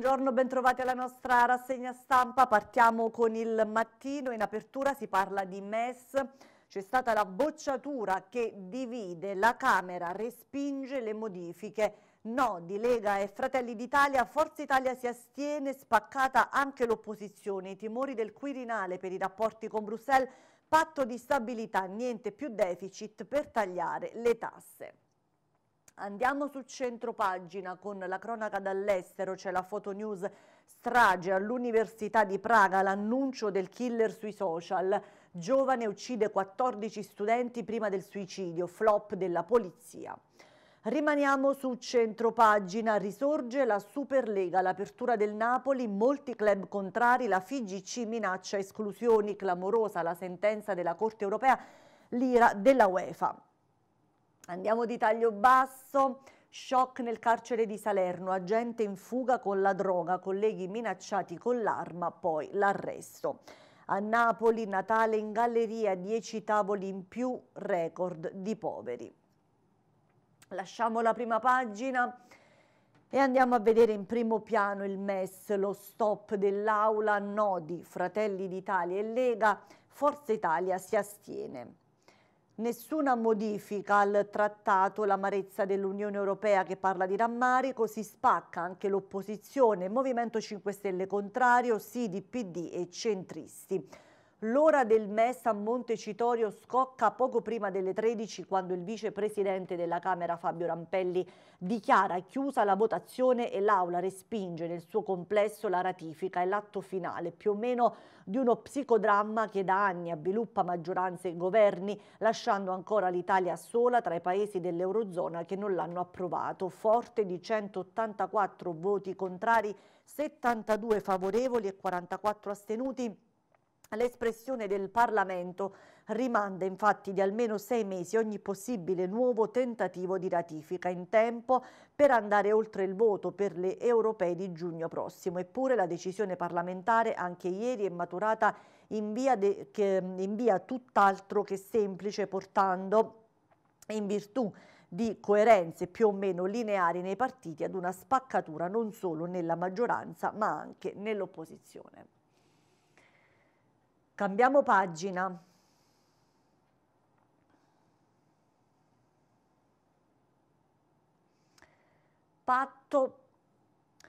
buongiorno, bentrovati alla nostra rassegna stampa. Partiamo con il mattino. In apertura si parla di MES. C'è stata la bocciatura che divide, la Camera respinge le modifiche. No di Lega e Fratelli d'Italia, Forza Italia si astiene, spaccata anche l'opposizione. I timori del Quirinale per i rapporti con Bruxelles, patto di stabilità, niente più deficit per tagliare le tasse. Andiamo sul centro pagina con la cronaca dall'estero, c'è la fotonews strage all'Università di Praga, l'annuncio del killer sui social. Giovane uccide 14 studenti prima del suicidio, flop della polizia. Rimaniamo su centro pagina, risorge la Superlega, l'apertura del Napoli, molti club contrari, la FIGC minaccia esclusioni, clamorosa la sentenza della Corte Europea, l'ira della UEFA. Andiamo di taglio basso. Shock nel carcere di Salerno, agente in fuga con la droga, colleghi minacciati con l'arma, poi l'arresto. A Napoli, Natale in galleria, 10 tavoli in più, record di poveri. Lasciamo la prima pagina e andiamo a vedere in primo piano il MES, lo stop dell'aula Nodi, Fratelli d'Italia e Lega, Forza Italia si astiene. Nessuna modifica al trattato, l'amarezza dell'Unione Europea che parla di rammarico, si spacca anche l'opposizione, Movimento 5 Stelle contrario, sì di PD e centristi. L'ora del MES a Montecitorio scocca poco prima delle 13 quando il vicepresidente della Camera Fabio Rampelli dichiara chiusa la votazione e l'Aula respinge nel suo complesso la ratifica e l'atto finale più o meno di uno psicodramma che da anni avviluppa maggioranze e governi lasciando ancora l'Italia sola tra i paesi dell'Eurozona che non l'hanno approvato. Forte di 184 voti contrari, 72 favorevoli e 44 astenuti L'espressione del Parlamento rimanda infatti di almeno sei mesi ogni possibile nuovo tentativo di ratifica in tempo per andare oltre il voto per le europee di giugno prossimo. Eppure la decisione parlamentare anche ieri è maturata in via, via tutt'altro che semplice portando in virtù di coerenze più o meno lineari nei partiti ad una spaccatura non solo nella maggioranza ma anche nell'opposizione. Cambiamo pagina. Patto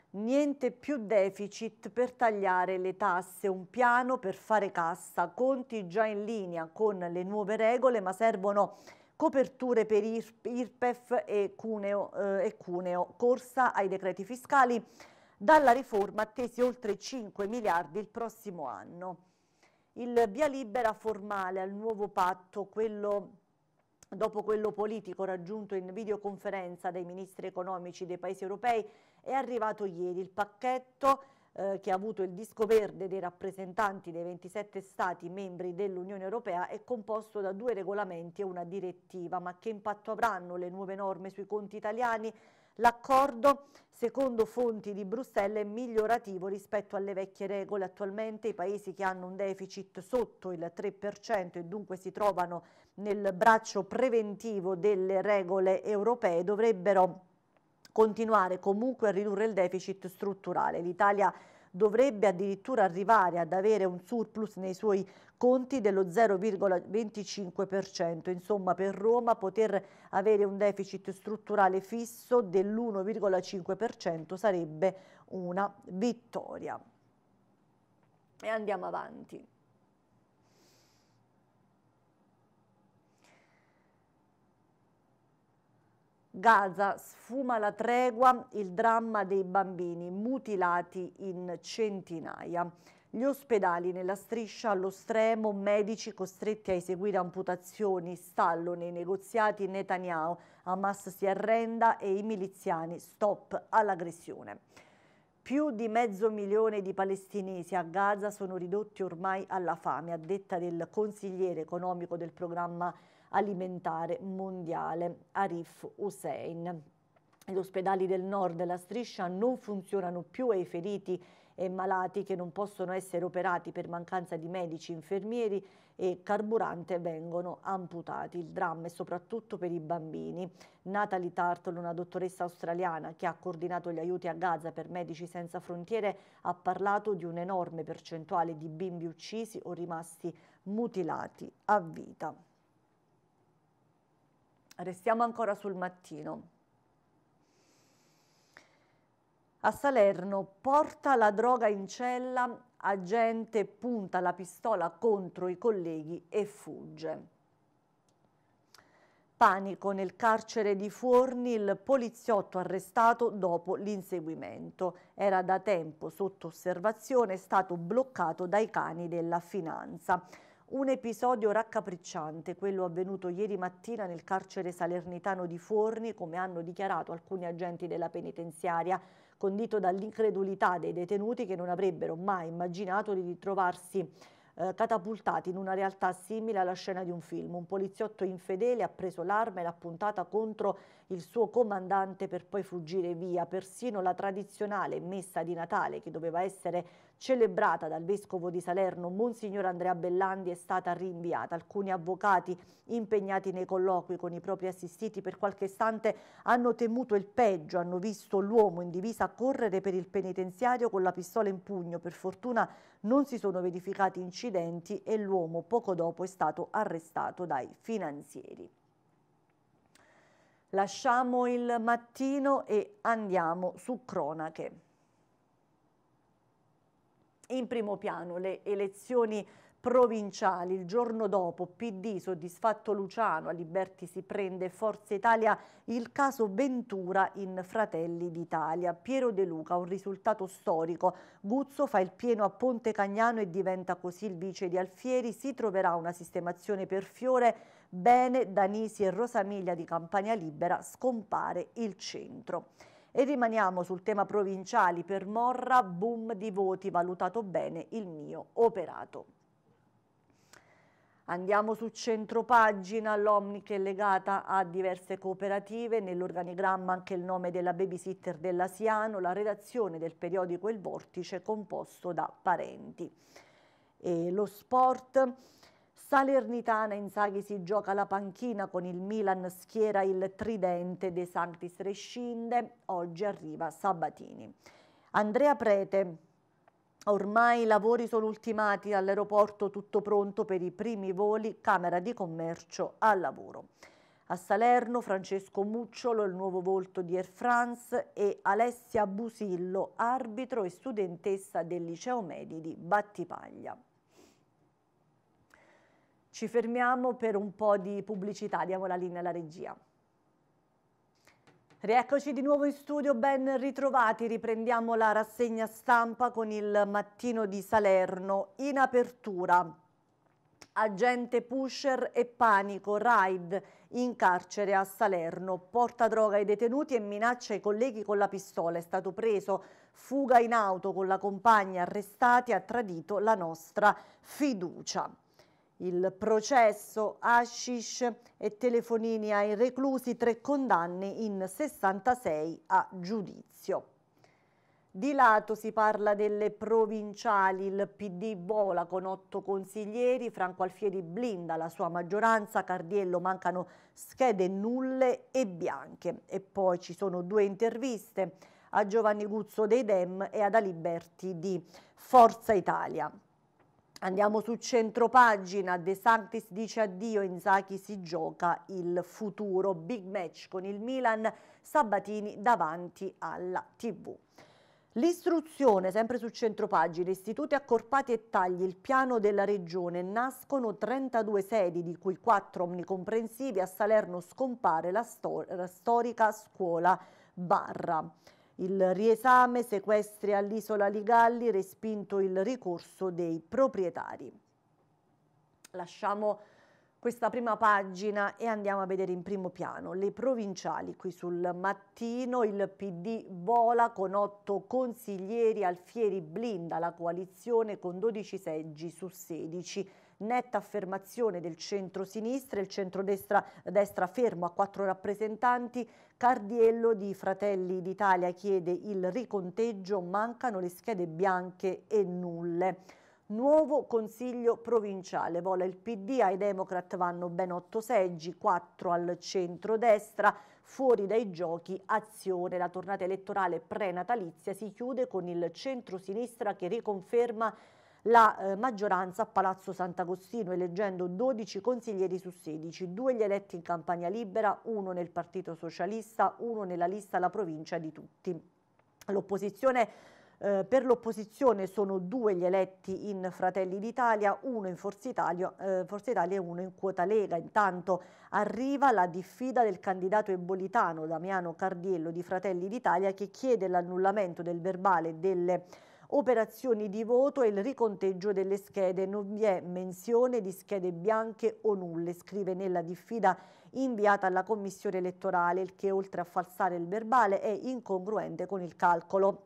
niente più deficit per tagliare le tasse, un piano per fare cassa, conti già in linea con le nuove regole ma servono coperture per IRPEF e Cuneo, eh, e Cuneo, corsa ai decreti fiscali, dalla riforma attesi oltre 5 miliardi il prossimo anno il via libera formale al nuovo patto, quello dopo quello politico raggiunto in videoconferenza dai ministri economici dei paesi europei, è arrivato ieri il pacchetto eh, che ha avuto il disco verde dei rappresentanti dei 27 Stati membri dell'Unione Europea è composto da due regolamenti e una direttiva, ma che impatto avranno le nuove norme sui conti italiani? L'accordo, secondo fonti di Bruxelles, è migliorativo rispetto alle vecchie regole. Attualmente i paesi che hanno un deficit sotto il 3% e dunque si trovano nel braccio preventivo delle regole europee dovrebbero continuare comunque a ridurre il deficit strutturale. L'Italia dovrebbe addirittura arrivare ad avere un surplus nei suoi conti dello 0,25%, insomma per Roma poter avere un deficit strutturale fisso dell'1,5% sarebbe una vittoria. E andiamo avanti. Gaza sfuma la tregua, il dramma dei bambini mutilati in centinaia. Gli ospedali nella striscia allo stremo, medici costretti a eseguire amputazioni, stallo nei negoziati Netanyahu, Hamas si arrenda e i miliziani stop all'aggressione. Più di mezzo milione di palestinesi a Gaza sono ridotti ormai alla fame, a detta del consigliere economico del programma alimentare mondiale, Arif Hussein. Gli ospedali del nord della striscia non funzionano più e i feriti e malati che non possono essere operati per mancanza di medici, infermieri e carburante vengono amputati. Il dramma è soprattutto per i bambini. Natalie Tartolo, una dottoressa australiana che ha coordinato gli aiuti a Gaza per Medici Senza Frontiere, ha parlato di un'enorme percentuale di bimbi uccisi o rimasti mutilati a vita. Restiamo ancora sul mattino. A Salerno porta la droga in cella, agente punta la pistola contro i colleghi e fugge. Panico nel carcere di Forni, il poliziotto arrestato dopo l'inseguimento. Era da tempo sotto osservazione, è stato bloccato dai cani della finanza. Un episodio raccapricciante, quello avvenuto ieri mattina nel carcere salernitano di Forni, come hanno dichiarato alcuni agenti della penitenziaria, condito dall'incredulità dei detenuti che non avrebbero mai immaginato di ritrovarsi eh, catapultati in una realtà simile alla scena di un film. Un poliziotto infedele ha preso l'arma e l'ha puntata contro il suo comandante per poi fuggire via. Persino la tradizionale messa di Natale, che doveva essere celebrata dal Vescovo di Salerno, Monsignor Andrea Bellandi, è stata rinviata. Alcuni avvocati impegnati nei colloqui con i propri assistiti per qualche istante hanno temuto il peggio, hanno visto l'uomo in divisa correre per il penitenziario con la pistola in pugno. Per fortuna non si sono verificati incidenti e l'uomo poco dopo è stato arrestato dai finanzieri. Lasciamo il mattino e andiamo su cronache in primo piano le elezioni provinciali. Il giorno dopo, PD soddisfatto Luciano, a Liberti si prende Forza Italia il caso Ventura in Fratelli d'Italia. Piero De Luca, un risultato storico. Guzzo fa il pieno a Ponte Cagnano e diventa così il vice di Alfieri. Si troverà una sistemazione per Fiore. Bene, Danisi e Rosamiglia di Campania Libera scompare il centro. E rimaniamo sul tema provinciali per Morra, boom di voti, valutato bene il mio operato. Andiamo su centropagina, l'Omni che è legata a diverse cooperative, nell'organigramma anche il nome della babysitter dell'Asiano, la redazione del periodico Il Vortice composto da parenti. E lo sport... Salernitana Inzaghi si gioca la panchina con il Milan schiera il tridente De Sanctis Rescinde, oggi arriva Sabatini. Andrea Prete, ormai i lavori sono ultimati all'aeroporto tutto pronto per i primi voli Camera di Commercio al lavoro. A Salerno Francesco Mucciolo, il nuovo volto di Air France e Alessia Busillo, arbitro e studentessa del liceo Medi di Battipaglia. Ci fermiamo per un po' di pubblicità, diamo la linea alla regia. Rieccoci di nuovo in studio, ben ritrovati, riprendiamo la rassegna stampa con il mattino di Salerno. In apertura, agente pusher e panico, raid in carcere a Salerno, porta droga ai detenuti e minaccia i colleghi con la pistola, è stato preso, fuga in auto con la compagna arrestati, ha tradito la nostra fiducia il processo, hashish e telefonini ai reclusi, tre condanne in 66 a giudizio. Di lato si parla delle provinciali, il PD vola con otto consiglieri, Franco Alfieri blinda la sua maggioranza, Cardiello mancano schede nulle e bianche. E poi ci sono due interviste a Giovanni Guzzo dei Dem e ad Aliberti di Forza Italia. Andiamo su centropagina, De Santis dice addio, Inzaghi si gioca il futuro, big match con il Milan, Sabatini davanti alla TV. L'istruzione, sempre su centropagina, istituti accorpati e tagli, il piano della regione, nascono 32 sedi, di cui 4 omnicomprensivi, a Salerno scompare la, stor la storica scuola Barra. Il riesame sequestri all'isola Ligalli, respinto il ricorso dei proprietari. Lasciamo questa prima pagina e andiamo a vedere in primo piano le provinciali qui sul mattino il PD vola con otto consiglieri Alfieri blinda la coalizione con 12 seggi su 16 netta affermazione del centro-sinistra, il centro-destra destra fermo a quattro rappresentanti, Cardiello di Fratelli d'Italia chiede il riconteggio, mancano le schede bianche e nulle. Nuovo consiglio provinciale, vola il PD, ai Democrat vanno ben otto seggi, quattro al centro-destra, fuori dai giochi azione. La tornata elettorale prenatalizia si chiude con il centro-sinistra che riconferma la eh, maggioranza a Palazzo Sant'Agostino, eleggendo 12 consiglieri su 16, due gli eletti in campagna Libera, uno nel Partito Socialista, uno nella lista La Provincia di Tutti. L'opposizione eh, per l'opposizione sono due gli eletti in Fratelli d'Italia, uno in Forza Italia, eh, Forza Italia, e uno in Quota Lega. Intanto arriva la diffida del candidato ebolitano Damiano Cardiello di Fratelli d'Italia che chiede l'annullamento del verbale delle operazioni di voto e il riconteggio delle schede. Non vi è menzione di schede bianche o nulle, scrive nella diffida inviata alla commissione elettorale, il che oltre a falsare il verbale è incongruente con il calcolo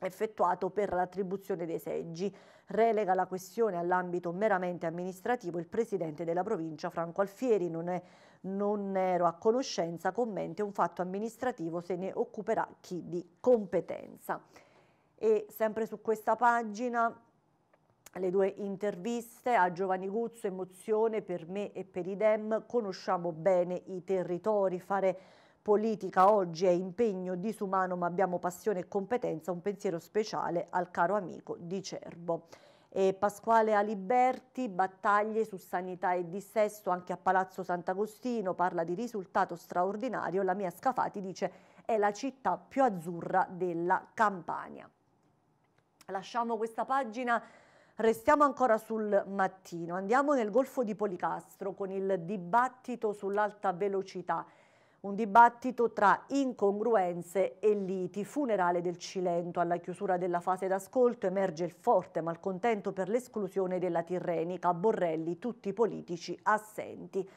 effettuato per l'attribuzione dei seggi. Relega la questione all'ambito meramente amministrativo il presidente della provincia Franco Alfieri. Non, è, non ero a conoscenza, commenti un fatto amministrativo, se ne occuperà chi di competenza e sempre su questa pagina le due interviste a Giovanni Guzzo, emozione per me e per Idem, conosciamo bene i territori, fare politica oggi è impegno disumano ma abbiamo passione e competenza, un pensiero speciale al caro amico di Cerbo. E Pasquale Aliberti, battaglie su sanità e dissesto anche a Palazzo Sant'Agostino, parla di risultato straordinario, la mia Scafati dice è la città più azzurra della Campania. Lasciamo questa pagina, restiamo ancora sul mattino, andiamo nel Golfo di Policastro con il dibattito sull'alta velocità, un dibattito tra incongruenze e liti, funerale del Cilento. Alla chiusura della fase d'ascolto emerge il forte malcontento per l'esclusione della Tirrenica, Borrelli, tutti i politici assenti.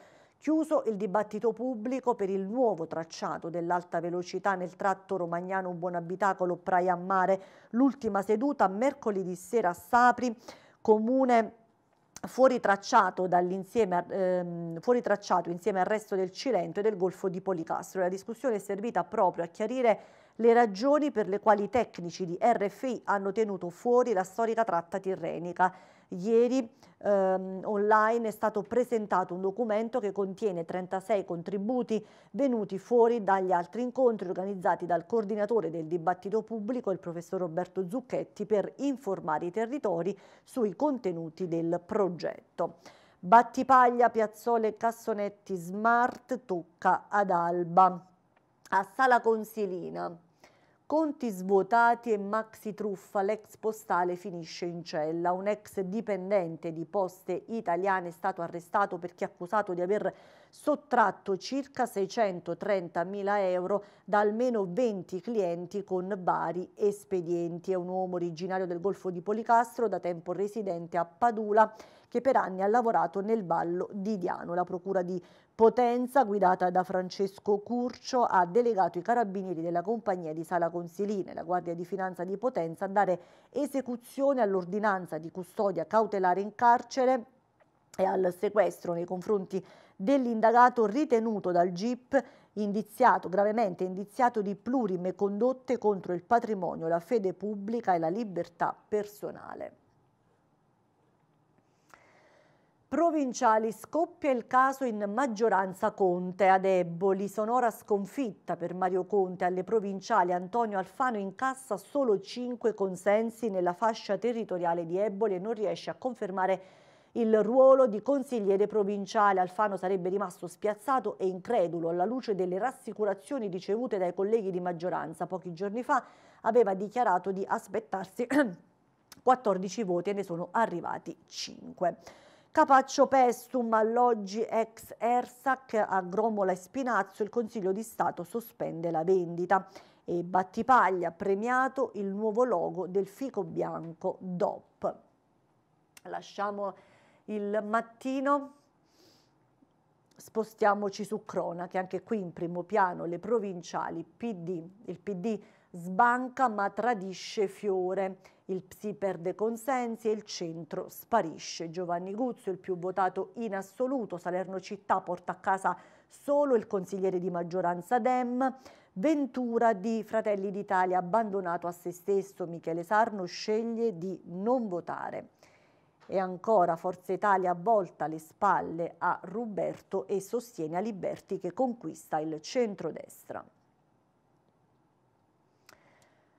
Chiuso il dibattito pubblico per il nuovo tracciato dell'alta velocità nel tratto romagnano Buonabitacolo Praia Mare, l'ultima seduta mercoledì sera a Sapri, comune fuori tracciato, ehm, fuori tracciato insieme al resto del Cilento e del Golfo di Policastro. La discussione è servita proprio a chiarire le ragioni per le quali i tecnici di RFI hanno tenuto fuori la storica tratta tirrenica ieri ehm, online è stato presentato un documento che contiene 36 contributi venuti fuori dagli altri incontri organizzati dal coordinatore del dibattito pubblico, il professor Roberto Zucchetti, per informare i territori sui contenuti del progetto. Battipaglia, Piazzole, Cassonetti, Smart, tocca ad Alba. A Sala Consilina, Conti svuotati e maxi truffa, l'ex postale finisce in cella. Un ex dipendente di Poste Italiane è stato arrestato perché accusato di aver sottratto circa 630.000 euro da almeno 20 clienti con vari espedienti. È un uomo originario del Golfo di Policastro, da tempo residente a Padula, che per anni ha lavorato nel ballo di Diano. La procura di Potenza, guidata da Francesco Curcio, ha delegato i carabinieri della compagnia di Sala Consilina e la Guardia di Finanza di Potenza a dare esecuzione all'ordinanza di custodia cautelare in carcere e al sequestro nei confronti dell'indagato ritenuto dal GIP indiziato, gravemente indiziato di plurime condotte contro il patrimonio, la fede pubblica e la libertà personale. provinciali scoppia il caso in maggioranza Conte ad Eboli, sonora sconfitta per Mario Conte alle provinciali Antonio Alfano incassa solo 5 consensi nella fascia territoriale di Eboli e non riesce a confermare il ruolo di consigliere provinciale. Alfano sarebbe rimasto spiazzato e incredulo alla luce delle rassicurazioni ricevute dai colleghi di maggioranza. Pochi giorni fa aveva dichiarato di aspettarsi 14 voti e ne sono arrivati 5. Capaccio Pestum, alloggi ex Ersac a Gromola e Spinazzo, il Consiglio di Stato sospende la vendita e Battipaglia ha premiato il nuovo logo del fico bianco DOP. Lasciamo il mattino, spostiamoci su cronache, anche qui in primo piano le provinciali PD, il PD sbanca ma tradisce Fiore il PSI perde consensi e il centro sparisce. Giovanni Guzzo, il più votato in assoluto, Salerno Città porta a casa solo il consigliere di maggioranza Dem, Ventura di Fratelli d'Italia abbandonato a se stesso, Michele Sarno sceglie di non votare. E ancora Forza Italia volta le spalle a Ruberto e sostiene Aliberti che conquista il centrodestra.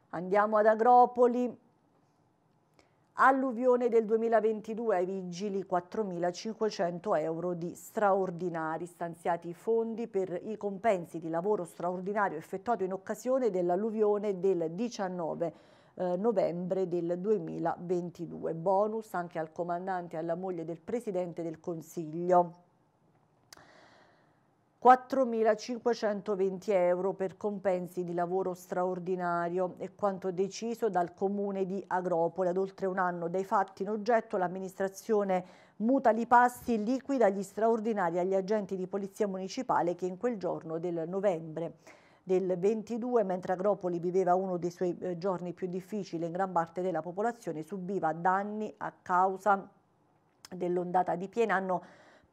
Andiamo ad Agropoli, Alluvione del 2022 ai vigili 4.500 euro di straordinari, stanziati i fondi per i compensi di lavoro straordinario effettuato in occasione dell'alluvione del 19 eh, novembre del 2022. Bonus anche al comandante e alla moglie del Presidente del Consiglio. 4.520 euro per compensi di lavoro straordinario è quanto deciso dal comune di Agropoli. Ad oltre un anno dai fatti in oggetto l'amministrazione muta li passi e liquida gli straordinari agli agenti di polizia municipale che in quel giorno del novembre del 22, mentre Agropoli viveva uno dei suoi eh, giorni più difficili, in gran parte della popolazione subiva danni a causa dell'ondata di piena, hanno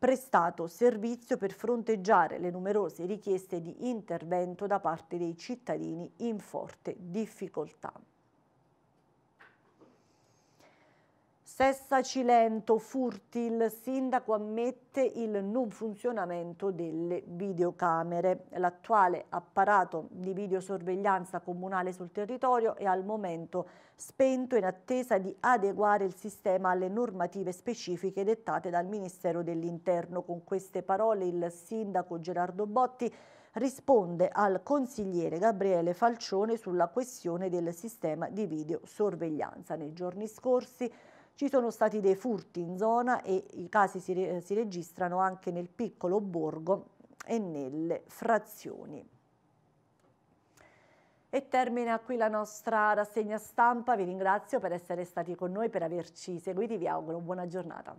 prestato servizio per fronteggiare le numerose richieste di intervento da parte dei cittadini in forte difficoltà. Sessa Cilento, furti, il sindaco ammette il non funzionamento delle videocamere. L'attuale apparato di videosorveglianza comunale sul territorio è al momento spento in attesa di adeguare il sistema alle normative specifiche dettate dal Ministero dell'Interno. Con queste parole il sindaco Gerardo Botti risponde al consigliere Gabriele Falcione sulla questione del sistema di videosorveglianza. Nei giorni scorsi ci sono stati dei furti in zona e i casi si, eh, si registrano anche nel piccolo borgo e nelle frazioni. E termina qui la nostra rassegna stampa, vi ringrazio per essere stati con noi, per averci seguiti, vi auguro buona giornata.